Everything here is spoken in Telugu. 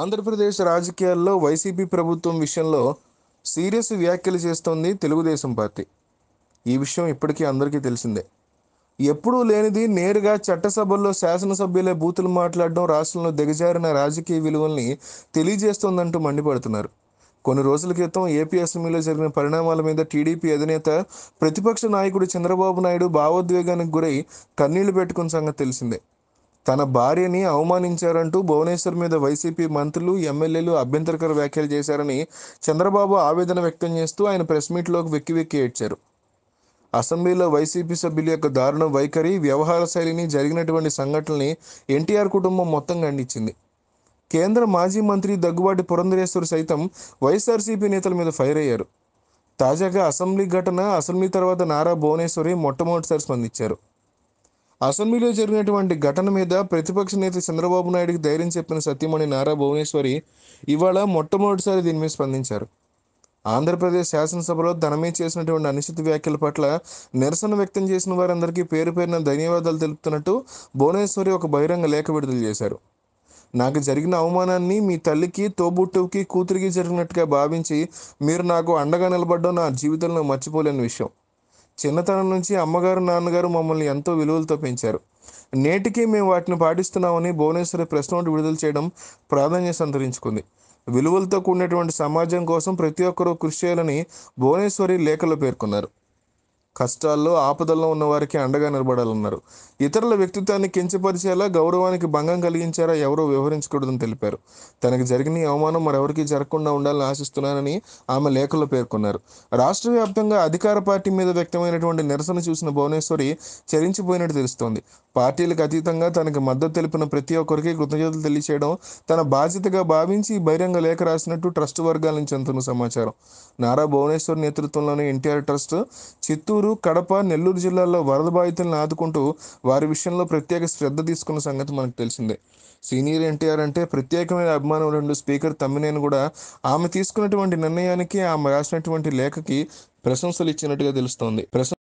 ఆంధ్రప్రదేశ్ రాజకీయాల్లో వైసీపీ ప్రభుత్వం విషయంలో సీరియస్ వ్యాఖ్యలు చేస్తోంది తెలుగుదేశం పార్టీ ఈ విషయం ఇప్పటికీ అందరికీ తెలిసిందే ఎప్పుడూ లేనిది నేరుగా చట్టసభల్లో శాసనసభ్యులే బూతులు మాట్లాడడం రాష్ట్రంలో దిగజారిన రాజకీయ విలువల్ని తెలియజేస్తోందంటూ మండిపడుతున్నారు కొన్ని రోజుల క్రితం ఏపీ అసెంబ్లీలో జరిగిన పరిణామాల మీద టీడీపీ అధినేత ప్రతిపక్ష నాయకుడు చంద్రబాబు నాయుడు భావోద్వేగానికి గురై కన్నీళ్లు పెట్టుకున్న సంగతి తెలిసిందే తన భార్యని అవమానించారంటూ భువనేశ్వర్ మీద వైసీపీ మంత్రులు ఎమ్మెల్యేలు అభ్యంతరకర వ్యాఖ్యలు చేశారని చంద్రబాబు ఆవేదన వ్యక్తం చేస్తూ ఆయన ప్రెస్ మీట్లోకి వెక్కి వెక్కి ఏడ్చారు అసెంబ్లీలో వైసీపీ సభ్యుల యొక్క దారుణ వైఖరి వ్యవహార శైలిని జరిగినటువంటి సంఘటనని ఎన్టీఆర్ కుటుంబం మొత్తం ఖండించింది కేంద్ర మాజీ మంత్రి దగ్గుబాటి పురంధరేశ్వర్ సైతం వైఎస్ఆర్సీపీ నేతల మీద ఫైర్ అయ్యారు తాజాగా అసెంబ్లీ ఘటన అసెంబ్లీ తర్వాత నారా భువనేశ్వరి మొట్టమొదటిసారి స్పందించారు అసెంబ్లీలో జరిగినటువంటి ఘటన మీద ప్రతిపక్ష నేత చంద్రబాబు నాయుడుకి ధైర్యం చెప్పిన సత్యమణి నారా భువనేశ్వరి ఇవాళ మొట్టమొదటిసారి దీని మీద స్పందించారు ఆంధ్రప్రదేశ్ శాసనసభలో ధనమే చేసినటువంటి అనిశ్చిత వ్యాఖ్యల పట్ల నిరసన వ్యక్తం చేసిన వారందరికీ పేరు పేరున ధన్యవాదాలు తెలుపుతున్నట్టు భువనేశ్వరి ఒక బహిరంగ లేఖ విడుదల చేశారు నాకు జరిగిన అవమానాన్ని మీ తల్లికి తోబుట్టుకి కూతురికి జరిగినట్టుగా భావించి మీరు నాకు అండగా నిలబడ్డం నా జీవితంలో మర్చిపోలేని విషయం చిన్నతనం నుంచి అమ్మగారు నాన్నగారు మమ్మల్ని ఎంతో విలువలతో పెంచారు నేటికి మేము వాటిని పాటిస్తున్నామని భువనేశ్వరి ప్రశ్న నోట్ విడుదల చేయడం ప్రాధాన్యత సంతరించుకుంది విలువలతో కూడినటువంటి సమాజం కోసం ప్రతి ఒక్కరూ కృషి చేయాలని భువనేశ్వరి లేఖలో పేర్కొన్నారు కష్టాల్లో ఆపదల్లో ఉన్న వారికి అండగా నిలబడాలన్నారు ఇతరుల వ్యక్తిత్వాన్ని కించపరిచేలా గౌరవానికి భంగం కలిగించారా ఎవరో వివరించకూడదని తెలిపారు తనకు జరిగిన అవమానం మరెవరికి జరగకుండా ఉండాలని ఆశిస్తున్నానని ఆమె లేఖలో పేర్కొన్నారు రాష్ట్ర వ్యాప్తంగా అధికార పార్టీ మీద వ్యక్తమైనటువంటి నిరసన చూసిన భువనేశ్వరి చరించిపోయినట్టు తెలుస్తోంది పార్టీలకు అతీతంగా తనకు మద్దతు తెలిపిన ప్రతి ఒక్కరికి కృతజ్ఞతలు తెలియచేయడం తన బాధ్యతగా భావించి బహిరంగ లేఖ రాసినట్టు ట్రస్ట్ వర్గాల నుంచి అందుతున్న సమాచారం నారా భువనేశ్వర్ నేతృత్వంలోని ఎన్టీఆర్ ట్రస్ట్ చిత్తూరు గుంటూరు కడప నెల్లూరు జిల్లాల్లో వరద బాధితులను ఆదుకుంటూ వారి విషయంలో ప్రత్యేక శ్రద్ధ తీసుకున్న సంగతి మనకు తెలిసిందే సీనియర్ ఎన్టీఆర్ అంటే ప్రత్యేకమైన అభిమానం రెండు స్పీకర్ తమ్మినేని కూడా ఆమె తీసుకున్నటువంటి నిర్ణయానికి ఆమె రాసినటువంటి లేఖకి ప్రశంసలు ఇచ్చినట్టుగా తెలుస్తోంది ప్రశం